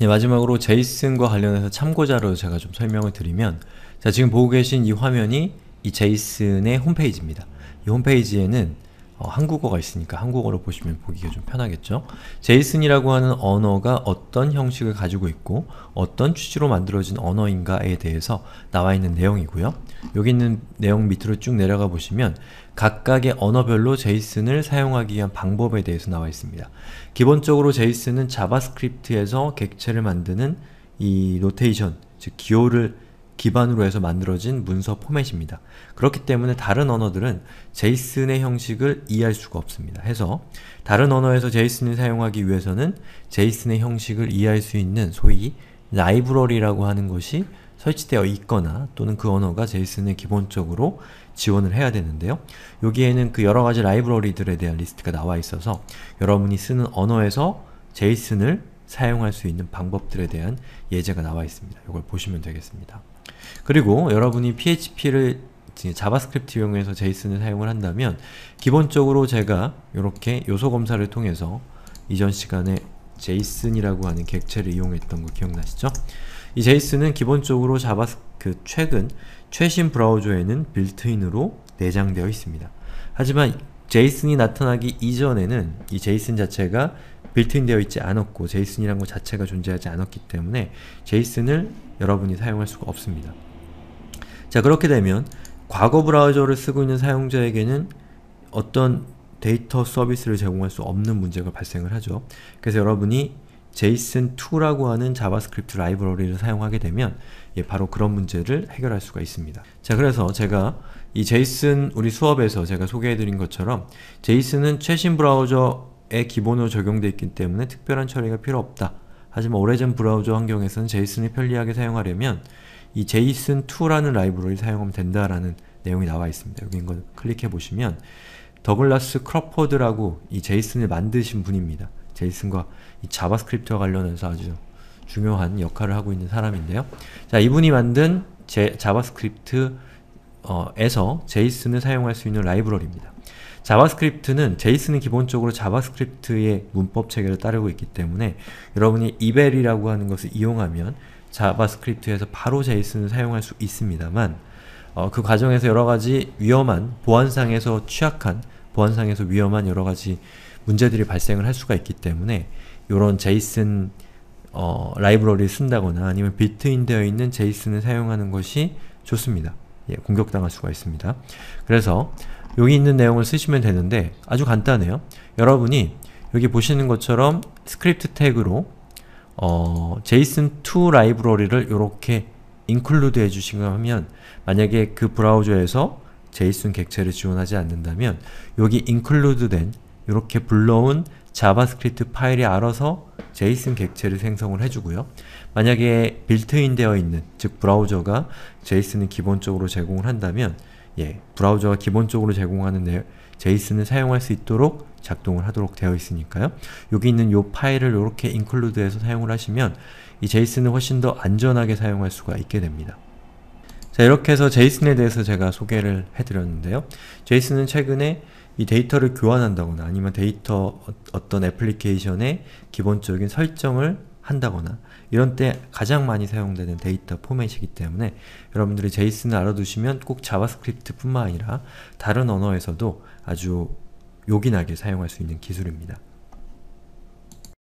네, 마지막으로 제이슨과 관련해서 참고자료 제가 좀 설명을 드리면 자 지금 보고 계신 이 화면이 이 제이슨의 홈페이지입니다. 이 홈페이지에는 어, 한국어가 있으니까 한국어로 보시면 보기가 좀 편하겠죠? 제이슨이라고 하는 언어가 어떤 형식을 가지고 있고 어떤 취지로 만들어진 언어인가에 대해서 나와 있는 내용이고요. 여기 있는 내용 밑으로 쭉 내려가 보시면 각각의 언어별로 제이슨을 사용하기 위한 방법에 대해서 나와 있습니다. 기본적으로 제이슨은 자바스크립트에서 객체를 만드는 이 노테이션, 즉 기호를 기반으로 해서 만들어진 문서 포맷입니다. 그렇기 때문에 다른 언어들은 제이슨의 형식을 이해할 수가 없습니다. 해서 다른 언어에서 제이슨을 사용하기 위해서는 제이슨의 형식을 이해할 수 있는 소위 라이브러리라고 하는 것이 설치되어 있거나 또는 그 언어가 제이슨에 기본적으로 지원을 해야 되는데요. 여기에는 그 여러가지 라이브러리들에 대한 리스트가 나와 있어서 여러분이 쓰는 언어에서 제이슨을 사용할 수 있는 방법들에 대한 예제가 나와 있습니다. 이걸 보시면 되겠습니다. 그리고 여러분이 PHP를 자바스크립트 이용해서 j s o n 을 사용을 한다면 기본적으로 제가 이렇게 요소 검사를 통해서 이전 시간에 j s o n 이라고 하는 객체를 이용했던 거 기억나시죠? 이 j s o n 은 기본적으로 자바스 크 그 최근 최신 브라우저에는 빌트인으로 내장되어 있습니다. 하지만 제이슨이 나타나기 이전에는 이 제이슨 자체가 빌트인되어 있지 않았고 제이슨이란 것 자체가 존재하지 않았기 때문에 제이슨을 여러분이 사용할 수가 없습니다. 자 그렇게 되면 과거 브라우저를 쓰고 있는 사용자에게는 어떤 데이터 서비스를 제공할 수 없는 문제가 발생을 하죠. 그래서 여러분이 JSON2라고 하는 자바스크립트 라이브러리를 사용하게 되면 예, 바로 그런 문제를 해결할 수가 있습니다. 자 그래서 제가 이 JSON 우리 수업에서 제가 소개해드린 것처럼 JSON은 최신 브라우저에 기본으로 적용되어 있기 때문에 특별한 처리가 필요 없다. 하지만 오래전 브라우저 환경에서는 JSON을 편리하게 사용하려면 이 JSON2라는 라이브러리를 사용하면 된다라는 내용이 나와 있습니다. 여기 이걸 클릭해 보시면 더글라스 크로퍼드라고이 JSON을 만드신 분입니다. 제이슨과 이 자바스크립트와 관련해서 아주 중요한 역할을 하고 있는 사람인데요. 자, 이분이 만든 제, 자바스크립트에서 어, 제이슨을 사용할 수 있는 라이브러리입니다. 자바스크립트는 제이슨은 기본적으로 자바스크립트의 문법 체계를 따르고 있기 때문에 여러분이 이벨이라고 하는 것을 이용하면 자바스크립트에서 바로 제이슨을 사용할 수 있습니다만 어, 그 과정에서 여러가지 위험한 보안상에서 취약한 보안상에서 위험한 여러가지 문제들이 발생을 할 수가 있기 때문에 이런 제이슨 어, 라이브러리를 쓴다거나 아니면 비트인되어 있는 j s o n 을 사용하는 것이 좋습니다. 예, 공격당할 수가 있습니다. 그래서 여기 있는 내용을 쓰시면 되는데 아주 간단해요. 여러분이 여기 보시는 것처럼 스크립트 태그로 어, JSON2 라이브러리를 이렇게 인클루드 해주시면 만약에 그 브라우저에서 JSON 객체를 지원하지 않는다면 여기 인클루드된 이렇게 불러온 자바스크립트 파일이 알아서 제이슨 객체를 생성을 해주고요. 만약에 빌트인 되어 있는, 즉 브라우저가 제이슨을 기본적으로 제공을 한다면 예, 브라우저가 기본적으로 제공하는 내, 제이슨을 사용할 수 있도록 작동을 하도록 되어 있으니까요. 여기 있는 이 파일을 이렇게 인클 c 드 u 해서 사용을 하시면 이 제이슨을 훨씬 더 안전하게 사용할 수가 있게 됩니다. 자, 이렇게 해서 제이슨에 대해서 제가 소개를 해드렸는데요. 제이슨은 최근에 이 데이터를 교환한다거나 아니면 데이터 어, 어떤 애플리케이션의 기본적인 설정을 한다거나 이런 때 가장 많이 사용되는 데이터 포맷이기 때문에 여러분들이 제이슨을 알아두시면 꼭 자바스크립트 뿐만 아니라 다른 언어에서도 아주 요긴하게 사용할 수 있는 기술입니다.